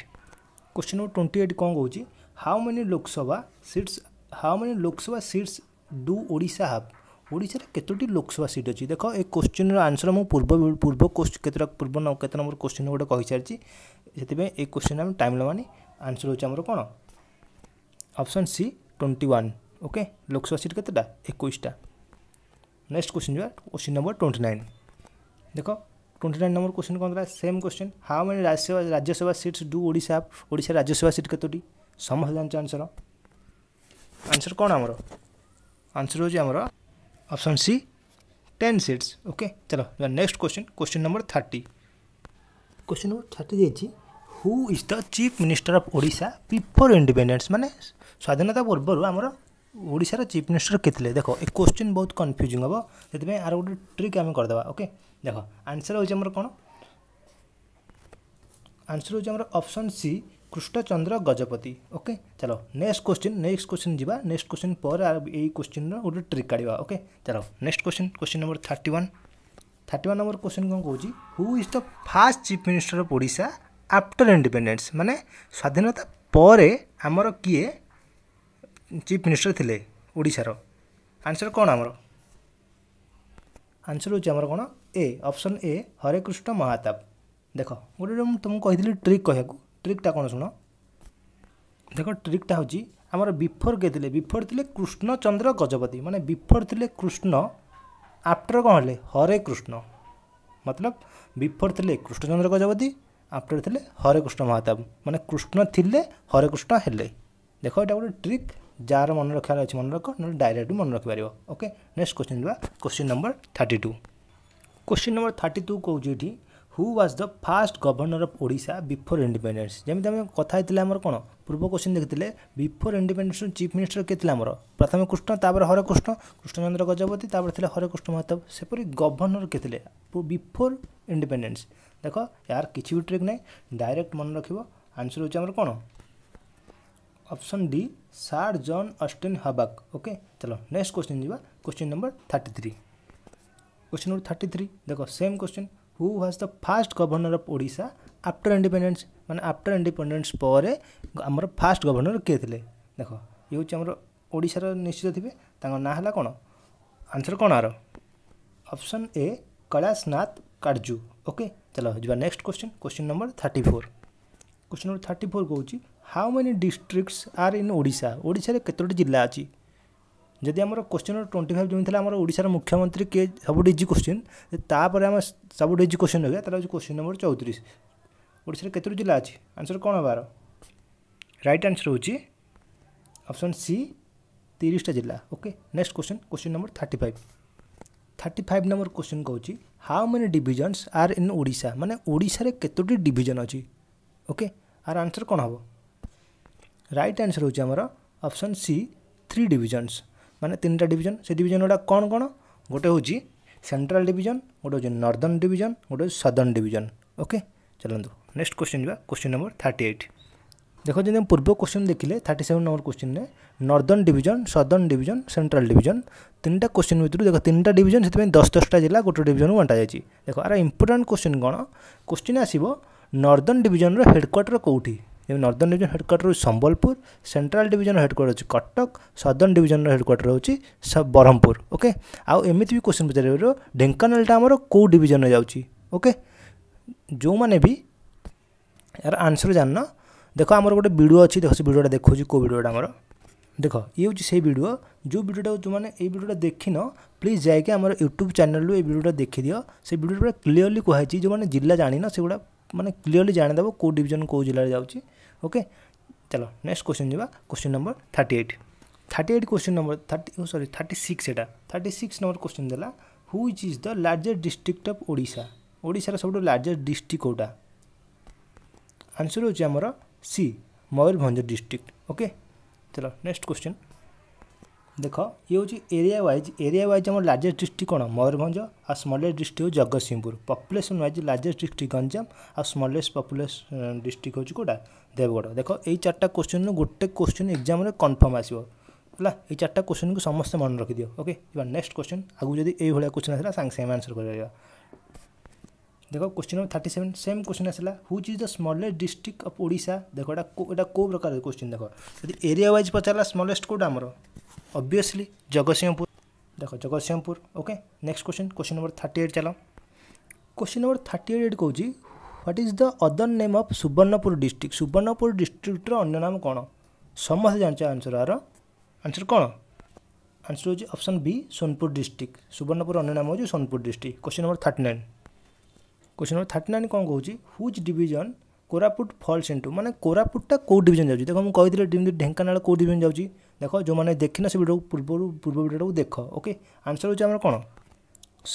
question number twenty eight कौन कौन how many Lok Sabha seats how many Lok Sabha seats do Odisha have ଓଡ଼ିଶାରେ କେତୋଟି ଲୋକସଭା ସିଟ୍ ଅଛି ଦେଖ ଏ କୋଶ୍ଚିନ୍ର ଆନ୍ସର୍ ମୁଁ ପୂର୍ବ ପୂର୍ବ କେତେଟା ପୂର୍ବ ନ କେତେ ନମ୍ବର କୋଶ୍ଚିନ୍ ଗୋଟେ କହିସାରିଛି ସେଥିପାଇଁ ଏ କୋଶ୍ଚିନ୍ ଆମେ ଟାଇମ୍ ନେବାନି ଆନ୍ସର୍ ହେଉଛି ଆମର କ'ଣ option C twenty one okay Lok Sabha seat କେତେଟା ଏକୋଇଶଟା ନେକ୍ସଟ କୋଶ୍ଚିନ୍ ଯିବା କୋଶ୍ଚିନ୍ ନମ୍ବର ଟ୍ୱେଣ୍ଟି ନାଇନ୍ ଦେଖ ଟ୍ୱେଣ୍ଟି ନାଇନ୍ ନମ୍ବର କୋଶ୍ଚିନ୍ କ'ଣ ଥିଲା same question how many Rajya Sabha Rajya Sabha seats do Odisha Odisha Rajya Sabha seat କେତୋଟି ସମସ୍ତେ ଜାଣିଛ ଆନ୍ସର୍ ଆନ୍ସର୍ କ'ଣ ଆମର ଆନ୍ସର୍ ହେଉଛି ଆମର option C ten seats okay चलो next question question number thirty question number thirty देती who is the chief minister of Odisha before independence মানে স্বাধীনতা পূর্বর আমার ওড়িশার চিফ মিনিষ্টর কেলে দেখো এই কোশ্চিন বহুত কনফ্যুজিং হব সেই আর গোটে ট্রিক আমি করেদেবা ওকে দেখো আনসর হচ্ছে আমার কোণ আনসর হচ্ছে আমার option C Krishnachandra Gajapati okay চলো নেক্সট কোশ্চিন নেক্সট কোশ্চিন যা নেক্সট কোশ্চিন পরে এই কোশ্চিন্র গোটে ট্রিক কাড়া ওকে চলো next question question number thirty one thirty one number question কম কৌছি who is the first chief minister of Odisha after independence মানে স্বাধীনতা পরে আমার কি চিফ মিনিষ্টর লে ওড়শার আনসর কম আমার আনসর হচ্ছে আমার কোণ এ অপশন এ হরেকৃষ্ণ মহাতাব দেখ গোটে তোমাকে ତୁମକୁ ট্রিক ଟ୍ରିକ୍ ଟ୍ରିକ୍ଟା କ'ଣ ଶୁଣ ଦେଖ ଟ୍ରିକ୍ଟା ହେଉଛି ଆମର ବିଫୋର୍ କିଏ ଥିଲେ ବିଫୋର୍ ଥିଲେ କୃଷ୍ଣଚନ୍ଦ୍ର ଗଜପତି ମାନେ ବିଫୋର୍ ଥିଲେ କୃଷ୍ଣ ଆଫ୍ଟର୍ କ'ଣ ହେଲେ ହରେ କୃଷ୍ଣ ମତଲବ ବିଫୋର୍ ଥିଲେ କୃଷ୍ଣଚନ୍ଦ୍ର ଗଜପତି ଆଫ୍ଟର୍ ଥିଲେ ହରେ କୃଷ୍ଣ ମହାତାବ ମାନେ କୃଷ୍ଣ ଥିଲେ ହରେ କୃଷ୍ଣ ହେଲେ ଦେଖ ଏଇଟା ଗୋଟେ ଟ୍ରିକ୍ ଯାହାର ମନେ ରଖିବାର ଅଛି ମନେ ରଖ ନହେଲେ ଡାଇରେକ୍ଟ ମନେ ରଖିପାରିବ ଓକେ ନେକ୍ସଟ କୋଶ୍ଚିନ୍ ଯିବା question number thirty two question number thirty two କହୁଛି ଏଠି who was the first governor of Odisha before independence ଯେମିତି ଆମେ କଥା ହେଇଥିଲେ ଆମର କ'ଣ ପୂର୍ବ କୋଶ୍ଚିନ୍ ଦେଖିଥିଲେ ବିଫୋର୍ ଇଣ୍ଡିପେଣ୍ଡେନ୍ସରୁ ଚିଫ୍ ମିନିଷ୍ଟର କିଏ ଥିଲା ଆମର ପ୍ରଥମେ କୃଷ୍ଣ ତାପରେ ହରେକୃଷ୍ଣ କୃଷ୍ଣଚନ୍ଦ୍ର ଗଜପତି ତାପରେ ଥିଲେ ହରେକୃଷ୍ଣ ମହତାବ ସେପରି ଗଭର୍ଣ୍ଣର କିଏ ଥିଲେ ବିଫୋର୍ ଇଣ୍ଡିପେଣ୍ଡେନ୍ସ ଦେଖ ଏହାର କିଛି ବି ଟ୍ରିକ୍ ନାହିଁ ଡାଇରେକ୍ଟ ମନେ ରଖିବ ଆନ୍ସର୍ ହେଉଛି ଆମର କ'ଣ option D sir John Austin Hubback okay ଚାଲ ନେକ୍ସଟ କୋଶ୍ଚିନ୍ ଯିବା question number thirty three question number thirty three ଦେଖ same question who was the first governor of Odisha after independence মানে আফটার ইন্ডিপেন্ডেন্স পরে আমার ফার্স্ট গভর্নর কে লে দেখ ইয়ে হচ্ছে আমার ওড়িশার নিশ্চিত থিবে তাঙ্ক না হলা কোণ আনসর কোণ আর অপশন এ কলাশনাথ কার্জু ওকে চলো যা next question question number thirty four question number thirty four কৌছি how many districts are in Odisha ওড়িশার কতটি জেলা আছে ଯଦି ଆମର କୋଶ୍ଚିନ୍ ଟ୍ୱେଣ୍ଟି ଫାଇଭ୍ ଯେମିତି ଥିଲା ଆମର ଓଡ଼ିଶାର ମୁଖ୍ୟମନ୍ତ୍ରୀ କିଏ ସବୁଠୁ ଇଜି କୋଶ୍ଚିନ୍ ତାପରେ ଆମେ ସବୁଠୁ ଇଜି କୋଶ୍ଚିନ୍ ରହିବା ତାର ହେଉଛି କୋଶ୍ଚିନ୍ ନମ୍ବର ଚଉତିରିଶ ଓଡ଼ିଶାରେ କେତୋଟି ଜିଲ୍ଲା ଅଛି ଆନ୍ସର୍ କ'ଣ ହେବାର ରାଇଟ୍ ଆନ୍ସର୍ ହେଉଛି ଅପସନ୍ ସି ତିରିଶଟା ଜିଲ୍ଲା okay next question question number thirty five thirty five number question କହୁଛି how many divisions are in Odisha ମାନେ ଓଡ଼ିଶାରେ କେତୋଟି ডিভিজন ଅଛି ଓକେ আর ଆନ୍ସର୍ କଣ ହେବ ରାଇଟ୍ ଆନ୍ସର୍ হচ্ছে ଆମର ଅପସନ୍ ସି ଥ୍ରୀ ଡିଭିଜନ୍ସ ମାନେ ତିନିଟା ଡିଭିଜନ୍ ସେ ଡିଭିଜନ୍ ଗୁଡ଼ା କ'ଣ କ'ଣ ଗୋଟେ ହେଉଛି ସେଣ୍ଟ୍ରାଲ୍ ଡିଭିଜନ୍ ଗୋଟେ ହେଉଛି ନର୍ଦର୍ନ ଡିଭିଜନ୍ ଗୋଟେ ହେଉଛି ସଦର୍ନ ଡିଭିଜନ୍ ଓକେ ଚାଲନ୍ତୁ ନେକ୍ସଟ କୋଶ୍ଚିନ୍ ଯିବା କୋଶ୍ଚିନ୍ ନମ୍ବର ଥାର୍ଟି ଏଇଟ୍ ଦେଖ ଯଦି ଆମେ ପୂର୍ବ କୋଶ୍ଚିନ୍ ଦେଖିଲେ ଥାର୍ଟି ସେଭେନ୍ ନମ୍ବର କୋଶ୍ଚିନ୍ରେ northern division southern division central division ତିନିଟା କୋଶ୍ଚିନ୍ ଭିତରୁ ଦେଖ ତିନିଟା ଡିଭିଜନ୍ ସେଥିପାଇଁ ଦଶ ଦଶଟା ଜିଲ୍ଲା ଗୋଟେ ଡିଭିଜନକୁ ବଣ୍ଟାଯାଇଛି ଦେଖ ଆର ଇମ୍ପୋର୍ଟାଣ୍ଟ କୋଶ୍ଚିନ୍ କ'ଣ କୋଶ୍ଚିନ୍ ଆସିବ ନର୍ଦର୍ନ ଡିଭିଜନର ହେଡ଼କ୍ୱାର୍ଟର କେଉଁଠି যেমন নর্দর্ন ডিভিজন হেডকোয়ার্টার ହେଉଛି ସମ୍ବଲପୁର ସେଣ୍ଟ୍ରାଲ ଡିଭିଜନର ହେଡ଼କ୍ୱାର୍ଟର ହେଉଛି କଟକ ସଦର୍ନ ଡିଭିଜନର ହେଡ଼କ୍ୱାର୍ଟର ହେଉଛି ବ୍ରହ୍ମପୁର ଓକେ ଆଉ ଏମିତି ବି କୋଶ୍ଚିନ୍ ପଚାରିପାରିବ ଢେଙ୍କାନାଳଟା ଆମର କେଉଁ ଡିଭିଜନରେ ଯାଉଛି ଓକେ ଯେଉଁମାନେ ବି ଏହାର ଆନ୍ସର୍ ଜାଣିନ ଦେଖ ଆମର ଗୋଟେ ଭିଡ଼ିଓ ଅଛି ଦେଖ ସେ ଭିଡ଼ିଓଟା ଦେଖାଉଛି କେଉଁ ଭିଡ଼ିଓଟା ଆମର ଦେଖ ଇଏ ହେଉଛି ସେଇ ଭିଡ଼ିଓ ଯେଉଁ ଭିଡ଼ିଓଟା ଯେଉଁମାନେ ଏଇ ଭିଡ଼ିଓଟା ଦେଖିନ ପ୍ଲିଜ୍ ଯାଇକି ଆମର ୟୁଟ୍ୟୁବ୍ ଚ୍ୟାନେଲ୍ରୁ ଏଇ ଭିଡ଼ିଓଟା ଦେଖିଦିଅ ସେ ଭିଡ଼ିଓଟା ପୁରା କ୍ଲିଅରଲି କୁହାଯାଇଛି ଯେଉଁମାନେ ଜିଲ୍ଲା ଜାଣିନ ସେଗୁଡ଼ା ମାନେ କ୍ଲିଅରଲି ଜାଣିଦେବ କେଉଁ ଡିଭିଜନ୍ କେଉଁ ଜିଲ୍ଲାରେ ଯାଉଛି ଓକେ ଚାଲ ନେକ୍ସଟ କୋଶ୍ଚିନ୍ ଯିବା question number thirty eight thirty eight question number thirty sorry thirty six ଏଇଟା ଥାର୍ଟି ସିକ୍ସ ନମ୍ବର କୋଶ୍ଚିନ୍ ଦେଲା which is the largest district of Odisha ওড়িশার সবুঠু লার্জেস্ট ডিস্ট্রিক্ট কোটা আনসর হচ্ছে আমার সি ময়ূরভঞ্জ ডিস্ট্রিক্ট ওকে চলো নেক্সট কোশ্চেন ଦେଖ ଇଏ ହେଉଛି ଏରିଆ ୱାଇଜ୍ ଏରିଆ ୱାଇଜ୍ ଆମର ଲାର୍ଜେଷ୍ଟ ଡିଷ୍ଟ୍ରିକ୍ଟ କ'ଣ ମୟୂରଭଞ୍ଜ ଆଉ ସ୍ମଲେଷ୍ଟ ଡିଷ୍ଟ୍ରିକ୍ଟ ହେଉଛି Jagatsinghpur population wise largest district Ganjam ଆଉ ସ୍ମଲେଷ୍ଟ ପପୁଲେସନ୍ ଡିଷ୍ଟ୍ରିକ୍ଟ ହେଉଛି କେଉଁଟା ଦେବଗଡ଼ ଦେଖ ଏଇ ଚାରିଟା କୋଶ୍ଚିନ୍ରୁ ଗୋଟେ କୋଶ୍ଚିନ୍ ଏକ୍ଜାମ୍ରେ କନଫର୍ମ ଆସିବ ହେଲା ଏଇ ଚାରିଟା କୋଶ୍ଚିନ୍କୁ ସମସ୍ତେ ମନେ ରଖିଦିଅ ଓକେ ଯିବା ନେକ୍ସଟ କୋଶ୍ଚିନ୍ ଆଗକୁ ଯଦି ଏଇଭଳିଆ କୋଶ୍ଚିନ୍ ଆସିଲା ସାଙ୍ଗେ ସାଙ୍ଗେ ଆନ୍ସର୍ କରିବା ଦେଖ question number thirty seven same question ଆସିଲା which is the smallest district of Odisha ଦେଖ ଏଇଟା ଏଇଟା କେଉଁ ପ୍ରକାର କୋଶ୍ଚିନ୍ ଦେଖ ଯଦି ଏରିଆ ୱାଇଜ୍ ପଚାରିଲା ସ୍ମଲେଷ୍ଟ କେଉଁଟା ଆମର ऑब्वियसली जगतसिंहपुर देखो Jagatsinghpur okay next question question number thirty eight चलो क्वेश्चन नंबर थर्टी एट कौन what is the other name of Suvarnapur district Suvarnapur डिस्ट्रिक्टर अन्य नाम कौन समस्ते जानते आंसर आर आंसर कौन आंसर हूँ option B Sonpur district Suvarnapur अन्य नाम हूँ Sonpur district question number thirty nine question number thirty nine कौन कौन whose division Koraput falls into ମାନେ କୋରାପୁଟଟା କେଉଁ ଡିଭିଜନ୍ ଯାଉଛି ଦେଖ ମୁଁ କହିଥିଲି ଢେଙ୍କାନାଳ କେଉଁ ଡିଭିଜନ୍ ଯାଉଛି ଦେଖ ଯେଉଁମାନେ ଦେଖିନ ସେ ଭିଡ଼ିଓକୁ ପୂର୍ବରୁ ପୂର୍ବ ଭିଡ଼ିଓଟାକୁ ଦେଖ ଓକେ ଆନ୍ସର୍ ହେଉଛି ଆମର କ'ଣ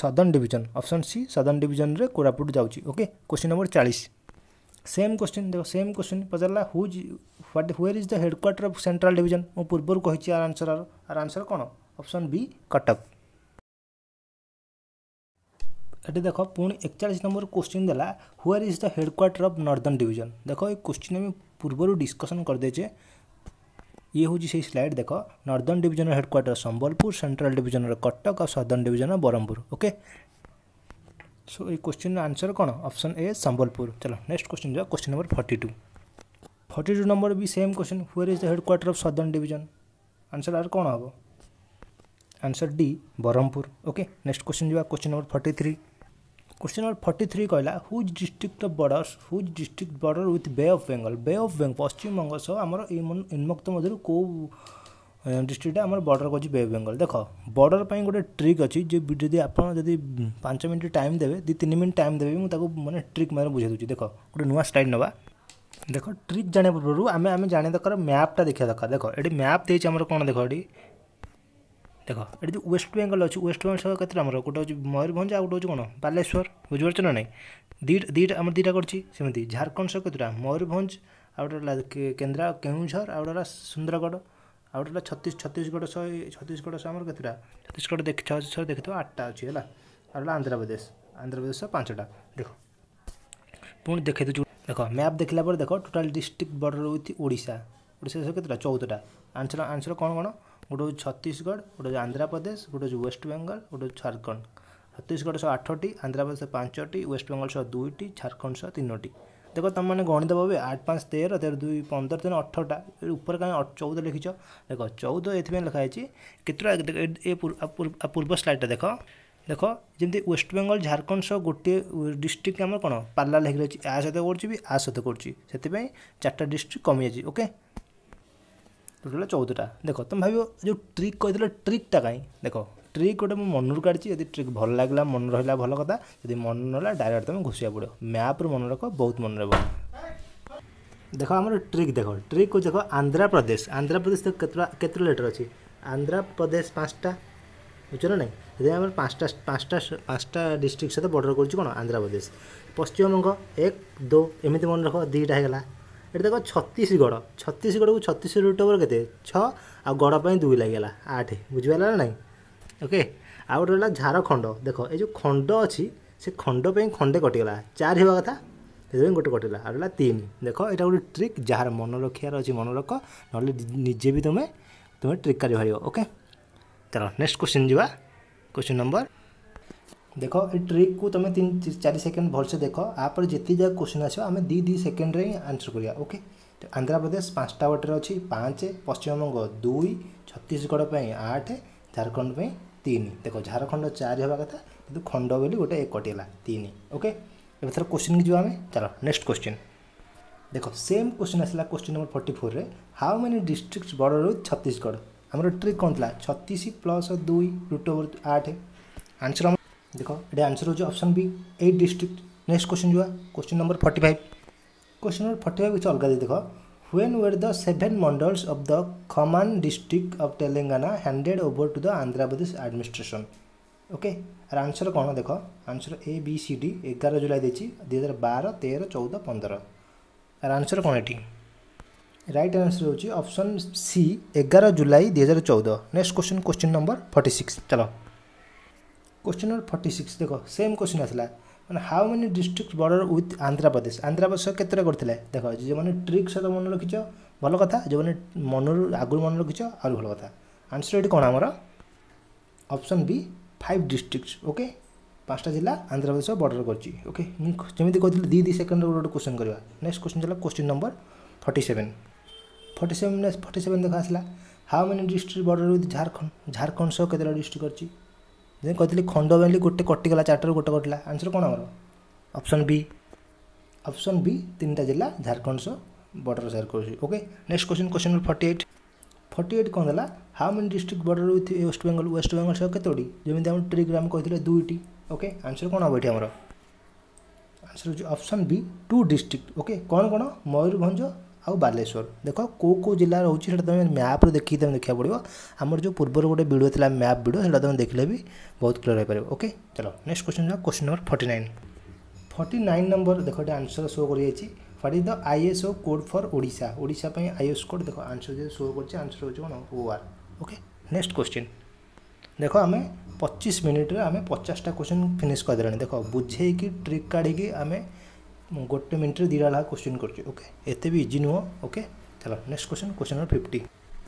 southern division option C southern ଡିଭିଜନ୍ରେ କୋରାପୁଟ ଯାଉଛି ଓକେ କୋଶ୍ଚିନ୍ ନମ୍ବର ଚାଳିଶ ସେମ୍ କୋଶ୍ଚିନ୍ ଦେଖ ସେମ୍ କୋଶ୍ଚିନ୍ ପଚାରିଲା whose what where is the headquarter of central division ମୁଁ ପୂର୍ବରୁ କହିଛି ଆର ଆନ୍ସର୍ ଆର ଆର ଆନ୍ସର୍ କ'ଣ ଅପସନ୍ ବି କଟକ ଏଠି ଦେଖ ପୁଣି ଏକଚାଳିଶ ନମ୍ବର କୋଶ୍ଚିନ୍ ଦେଲା where is the headquarter of northern division ଦେଖ ଏ କୋଶ୍ଚିନ୍ ଆମେ ପୂର୍ବରୁ ଡିସ୍କସନ୍ କରିଦେଇଛେ ये हूँ से स्लाइड देख northern division headquarter Sambalpur central division Cuttack और southern division Brahmapur okay so ये क्वेश्चन आंसर कौन अप्सन ए सम्बलपुर चलो नेक्स्ट क्वेश्चन जो question number forty two forty two number भी same question where is the headquarter of southern division answer आर कौन हम answer D Brahmapur okay next question जो question number forty three Question number 43 কইলা whose district of borders whose district border with Bay of Bengal Bay of Bengal Paschimbanga সহ আমার এই উন্মুক্ত মধ্যে কেউ ডিস্ট্রিক্টটা আমার বর্ডার করছি বে অফ বেঙ্গল দেখ বর্ডার পাই গোটে ট্রিক অছি যে যদি আপনার যদি পাঁচ মিনিট টাইম দেবে দুই তিন মিনিট টাইম দেবে মু তাকে মানে ট্রিক মানে বুঝাই দেছি দেখ গোটে নূয়া স্লাইড নেবা দেখ ট্রিক জাঁয়া পূর্ব আমি আমি জাঁয়া দরকার ম্যাপটা দেখা দরকার দেখ এটি ম্যাপ দিয়েছি আমার কোণ দেখ এটি ଦେଖ ଏଠି ଯେଉଁ ୱେଷ୍ଟ ବେଙ୍ଗଲ ଅଛି ୱେଷ୍ଟ ବେଙ୍ଗଲ ସହ କେତେଟା ଆମର ଗୋଟେ ହେଉଛି ମୟୂରଭଞ୍ଜ ଆଉ ଗୋଟେ ହେଉଛି କ'ଣ ବାଲେଶ୍ୱର ବୁଝିପାରୁଛ ନା ନାହିଁ ଦୁଇଟା ଦୁଇଟା ଆମର ଦୁଇଟା କରିଛି ସେମିତି ଝାଡ଼ଖଣ୍ଡ ସହ କେତେଟା ମୟୂରଭଞ୍ଜ ଆଉ ଗୋଟେ ହେଲା କେନ୍ଦ୍ର କେଉଁଝର ଆଉ ଗୋଟେ ହେଲା ସୁନ୍ଦରଗଡ଼ ଆଉ ଗୋଟେ ହେଲା ଛତିଶ ଛତିଶଗଡ଼ ସହ ଛତିଶଗଡ଼ ସହ ଆମର କେତେଟା ଛତିଶଗଡ଼ ଦେଖ ସହ ଦେଖିଥିବ ଆଠଟା ଅଛି ହେଲା ଆଉ ହେଲା ଆନ୍ଧ୍ରପ୍ରଦେଶ ଆନ୍ଧ୍ରପ୍ରଦେଶ ସହ ପାଞ୍ଚଟା ଦେଖ ପୁଣି ଦେଖେଇଦେଉଛୁ ଦେଖ ମ୍ୟାପ୍ ଦେଖିଲା ପରେ ଦେଖ total district border with Odisha Odisha ସହ କେତେଟା ଚଉଦଟା ଆନ୍ସର୍ ଆନ୍ସର୍ କ'ଣ କ'ଣ ଗୋଟେ ହେଉଛି ଛତିଶଗଡ଼ ଗୋଟେ ହେଉଛି ଆନ୍ଧ୍ରପ୍ରଦେଶ ଗୋଟେ ହେଉଛି ୱେଷ୍ଟବେଙ୍ଗଲ ଗୋଟେ ହେଉଛି ଝାଡ଼ଖଣ୍ଡ ଛତିଶଗଡ଼ ସହ ଆଠଟି ଆନ୍ଧ୍ରପ୍ରଦେଶ ପାଞ୍ଚଟି ୱେଷ୍ଟବେଙ୍ଗଲ ସହ ଦୁଇଟି ଝାଡ଼ଖଣ୍ଡ ସହ ତିନୋଟି ଦେଖ ତୁମେମାନେ ଗଣିତ ଭାବେ ଆଠ ପାଞ୍ଚ ତେର ତେର ଦୁଇ ପନ୍ଦର ତିନି ଅଠରଟା ଉପରେ କାହିଁକି ଚଉଦ ଲେଖିଛ ଦେଖ ଚଉଦ ଏଥିପାଇଁ ଲେଖା ହେଇଛି କେତେଟା ପୂର୍ବ ସ୍ଲାଇଡ଼୍ଟା ଦେଖ ଦେଖ ଯେମିତି ୱେଷ୍ଟବେଙ୍ଗଲ ଝାଡ଼ଖଣ୍ଡ ସହ ଗୋଟିଏ ଡିଷ୍ଟ୍ରିକ୍ଟ ଆମର କ'ଣ ପାର୍ଲାଲ ହେଇକି ରହିଛି ଆ ସହିତ କରୁଛି ବି ଆ ସହିତ କରୁଛି ସେଥିପାଇଁ ଚାରିଟା ଡିଷ୍ଟ୍ରିକ୍ଟ କମିଯାଇଛି ଓକେ ଟୋଟାଲ୍ ଚଉଦଟା ଦେଖ ତୁମେ ଭାବିବ ଯେଉଁ ଟ୍ରିକ୍ କହିଦେଲେ ଟ୍ରିକ୍ଟା କାହିଁ ଦେଖ ଟ୍ରିକ୍ ଗୋଟେ ମୁଁ ମନରୁ କାଢ଼ିଛି ଯଦି ଟ୍ରିକ୍ ଭଲ ଲାଗିଲା ମନ ରହିଲା ଭଲ କଥା ଯଦି ମନ ରହିଲା ଡାଇରେକ୍ଟ ତୁମେ ଘୁଷିବାକୁ ପଡ଼ିବ ମ୍ୟାପ୍ରୁ ମନେ ରଖ ବହୁତ ମନେ ରହିବ ଦେଖ ଆମର ଟ୍ରିକ୍ ଦେଖ ଟ୍ରିକ୍ ହେଉଛି ଦେଖ ଆନ୍ଧ୍ରପ୍ରଦେଶ ଆନ୍ଧ୍ରପ୍ରଦେଶ ଦେଖ କେତେଟା କେତେଟା ଲେଟର୍ ଅଛି ଆନ୍ଧ୍ରପ୍ରଦେଶ ପାଞ୍ଚଟା ବୁଝୁଛ ନା ନାହିଁ ସେଥିପାଇଁ ଆମର ପାଞ୍ଚଟା ପାଞ୍ଚଟା ପାଞ୍ଚଟା ଡିଷ୍ଟ୍ରିକ୍ଟ ସହିତ ବର୍ଡ଼ର କରୁଛି କ'ଣ ଆନ୍ଧ୍ରପ୍ରଦେଶ ପଶ୍ଚିମବଙ୍ଗ ଏକ ଦୋ ଏମିତି ମନେ ରଖ ଦୁଇଟା ହେଇଗଲା ଏଠି ଦେଖ ଛତିଶ ଗଡ଼ ଛତିଶ ଗଡ଼କୁ ଛତିଶ ରୁଟ୍ ଓଭର୍ କେତେ ଛଅ ଆଉ ଗଡ଼ ପାଇଁ ଦୁଇ ଲାଗିଗଲା ଆଠ ବୁଝିପାରିଲା ନା ନାହିଁ ଓକେ ଆଉ ଗୋଟେ ରହିଲା ଝାରଖଣ୍ଡ ଦେଖ ଏ ଯେଉଁ ଖଣ୍ଡ ଅଛି ସେ ଖଣ୍ଡ ପାଇଁ ଖଣ୍ଡେ କଟିଗଲା ଚାରି ହେବା କଥା ସେଥିପାଇଁ ଗୋଟେ କଟିଲା ଆଉ ରହିଲା ତିନି ଦେଖ ଏଇଟା ଗୋଟେ ଟ୍ରିକ୍ ଯାହାର ମନେ ରଖିବାର ଅଛି ମନେ ରଖ ନହେଲେ ନିଜେ ବି ତୁମେ ତୁମେ ଟ୍ରିକ୍ କରିପାରିବ ଓକେ ଚାଲ ନେକ୍ସଟ କୋଶ୍ଚିନ୍ ଯିବା କୋଶ୍ଚିନ୍ ନମ୍ବର ଦେଖ ଏ ଟ୍ରିକ୍କୁ ତୁମେ ତିନି ଚାରି ସେକେଣ୍ଡ ଭଲସେ ଦେଖ ଆପରେ ଯେତିକି ଯାକ କୋଶ୍ଚିନ୍ ଆସିବ ଆମେ ଦୁଇ ଦୁଇ ସେକେଣ୍ଡରେ ହିଁ ଆନ୍ସର୍ କରିବା ଓକେ ଆନ୍ଧ୍ରପ୍ରଦେଶ ପାଞ୍ଚଟା ବାଟରେ ଅଛି ପାଞ୍ଚ ପଶ୍ଚିମବଙ୍ଗ ଦୁଇ ଛତିଶଗଡ଼ ପାଇଁ ଆଠ ଝାଡ଼ଖଣ୍ଡ ପାଇଁ ତିନି ଦେଖ ଝାଡ଼ଖଣ୍ଡ ଚାରି ହେବା କଥା କିନ୍ତୁ ଖଣ୍ଡ ବୋଲି ଗୋଟେ ଏକ କଟିଗଲା ତିନି ଓକେ ଏବେ ଥର କୋଶ୍ଚିନ୍କି ଯିବା ଆମେ ଚାଲ ନେକ୍ସଟ କୋଶ୍ଚିନ୍ ଦେଖ ସେମ୍ କୋଶ୍ଚିନ୍ ଆସିଲା କୋଶ୍ଚିନ୍ ନମ୍ବର ଫର୍ଟି ଫୋର୍ରେ how many district border with Chhattisgarh ଆମର ଟ୍ରିକ୍ କ'ଣ ଥିଲା ଛତିଶ ପ୍ଲସ୍ ଦୁଇ ରୁଟ୍ ଓଭର୍ ଆଠ ଆନ୍ସର୍ देख ये answer option B eight district next question जो है question number forty five question number forty five किसी अलग दे देखो when were the seven mandals of the Khaman district of Telangana handed over to the Andhra Pradesh administration? Okay answer कौन देख answer A B C D एगार जुलाई देखिए दुई हजार बार तेर चौदह पंद्रह आर आंसर कौन ये रईट आंसर होप्सन सी एगार जुलाई दुई हजार चौदह next question question number forty six चलो কোশ্চিন নম্বর ফর্টি সিক্স দেখ সেম কোশ্চিন আসলা মানে how many district border with Andhra Pradesh Andhra Pradesh কেতটা করে দেখ যে ট্রিক সহ মনে রখিছ ভাল কথা যে মনর আগর মনে রখিছ আর ভাল কথা আনসর এটি কোণ আমার option B five district okay পাঁচটা জেলা আন্ধ্রপ্রদেশ বর্ডর করছি ওকে যেমি কহিলি দুই দুই সেকেন্ড গোটে কোশ্চেন করা নেক্সট কোশ্চেন হল question number forty seven forty seven forty seven দেখা আসলা how many district border with Jharkhand Jharkhand সহ কতটা ডিস্ট্রিক্ট করছি ଯେମିତି କହିଥିଲି ଖଣ୍ଡ ବାଇଲି ଗୋଟେ କଟିଗଲା ଚାରିଟାରୁ ଗୋଟେ କଟିଲା ଆନ୍ସର୍ କ'ଣ ଆମର ଅପସନ୍ ବି ଅପସନ୍ ବି ତିନିଟା ଜିଲ୍ଲା ଝାଡ଼ଖଣ୍ଡ ସହ ବର୍ଡ଼ର ସେୟାର କରୁଛି okay next question question number forty eight forty eight କ'ଣ ହେଲା how many district border with West Bengal West Bengal ସହ କେତୋଟି ଯେମିତି ଆମେ ଟ୍ରିକ୍ରେ ଆମେ କହିଥିଲେ ଦୁଇଟି ଓକେ ଆନ୍ସର୍ କ'ଣ ହେବ ଏଇଠି ଆମର ଆନ୍ସର୍ ହେଉଛି option B two district okay କ'ଣ କ'ଣ ମୟୂରଭଞ୍ଜ ଆଉ ବାଲେଶ୍ୱର ଦେଖ କେଉଁ କେଉଁ ଜିଲ୍ଲା ରହୁଛି ସେଇଟା ତୁମେ ମ୍ୟାପ୍ରୁ ଦେଖିକି ତୁମେ ଦେଖିବାକୁ ପଡ଼ିବ ଆମର ଯେଉଁ ପୂର୍ବରୁ ଗୋଟେ ଭିଡ଼ିଓ ଥିଲା ମ୍ୟାପ୍ ଭିଡ଼ିଓ ସେଇଟା ତୁମେ ଦେଖିଲେ ବି ବହୁତ କ୍ଲିୟର୍ ହୋଇପାରିବ ଓକେ ଚାଲ ନେକ୍ସଟ କ୍ୱେଶ୍ଚନ୍ ଯାହା question number forty nine forty nine number ଦେଖ ଏଠି ଆନ୍ସର୍ ଶୋ କରିଯାଇଛି what is the ISO code for Odisha Odisha ପାଇଁ ଆଇଏସ୍ କୋଡ୍ ଦେଖ ଆନ୍ସର୍ ଯଦି ଶୋ କରୁଛି ଆନ୍ସର୍ ହେଉଛି କ'ଣ O R okay next question ଦେଖ ଆମେ ପଚିଶ ମିନିଟ୍ରେ ଆମେ ପଚାଶଟା କ୍ୱେଶ୍ଚନ୍ ଫିନିଶ୍ କରିଦେଲାଣି ଦେଖ ବୁଝେଇକି ଟ୍ରିକ୍ କାଢ଼ିକି ଆମେ ମୁଁ ଗୋଟେ ମିନିଟ୍ରେ ଦୁଇଟା ଲେଖା କୋଶ୍ଚିନ୍ କରୁଛି ଓକେ ଏତେ ବି ଇଜି ନୁହଁ ଓକେ ଚାଲ next question question number fifty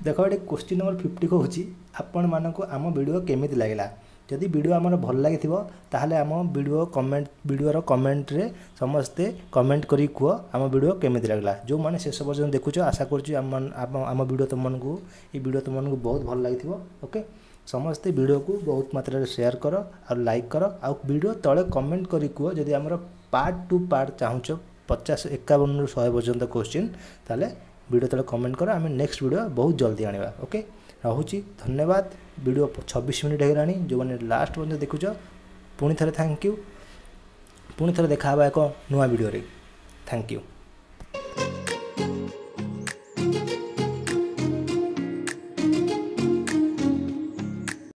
ଦେଖ ଏଠି କୋଶ୍ଚିନ୍ ନମ୍ବର ଫିଫ୍ଟି କହୁଛି ଆପଣମାନଙ୍କୁ ଆମ ଭିଡ଼ିଓ କେମିତି ଲାଗିଲା ଯଦି ଭିଡ଼ିଓ ଆମର ଭଲ ଲାଗିଥିବ ତାହେଲେ ଆମ ଭିଡ଼ିଓ କମେଣ୍ଟ ଭିଡ଼ିଓର କମେଣ୍ଟରେ ସମସ୍ତେ କମେଣ୍ଟ କରିକି କୁହ ଆମ ଭିଡ଼ିଓ କେମିତି ଲାଗିଲା ଯେଉଁମାନେ ଶେଷ ପର୍ଯ୍ୟନ୍ତ ଦେଖୁଛ ଆଶା କରୁଛି ଆମ ଆମ ଭିଡ଼ିଓ ତୁମମାନଙ୍କୁ ଏଇ ଭିଡ଼ିଓ ତୁମମାନଙ୍କୁ ବହୁତ ଭଲ ଲାଗିଥିବ ଓକେ ସମସ୍ତେ ଭିଡ଼ିଓକୁ ବହୁତ ମାତ୍ରାରେ ସେୟାର କର ଆଉ ଲାଇକ୍ କର ଆଉ ଭିଡ଼ିଓ ତଳେ କମେଣ୍ଟ କରିକି କୁହ ଯଦି ଆମର ପାର୍ଟ ଟୁ ପାର୍ଟ ଚାହୁଁଛ ପଚାଶ ଏକାବନରୁ ଶହେ ପର୍ଯ୍ୟନ୍ତ କୋଶ୍ଚିନ୍ ତାହେଲେ ଭିଡ଼ିଓ ତଳେ କମେଣ୍ଟ କର ଆମେ ନେକ୍ସଟ ଭିଡ଼ିଓ ବହୁତ ଜଲ୍ଦି ଆଣିବା ଓକେ ରହୁଛି ଧନ୍ୟବାଦ ଭିଡ଼ିଓ ଛବିଶ ମିନିଟ୍ ହେଇଗଲାଣି ଯେଉଁମାନେ ଲାଷ୍ଟ ପର୍ଯ୍ୟନ୍ତ ଦେଖୁଛ ପୁଣି ଥରେ ଥ୍ୟାଙ୍କ ୟୁ ପୁଣି ଥରେ ଦେଖାହେବା ଏକ ନୂଆ ଭିଡ଼ିଓରେ ଥ୍ୟାଙ୍କ ୟୁ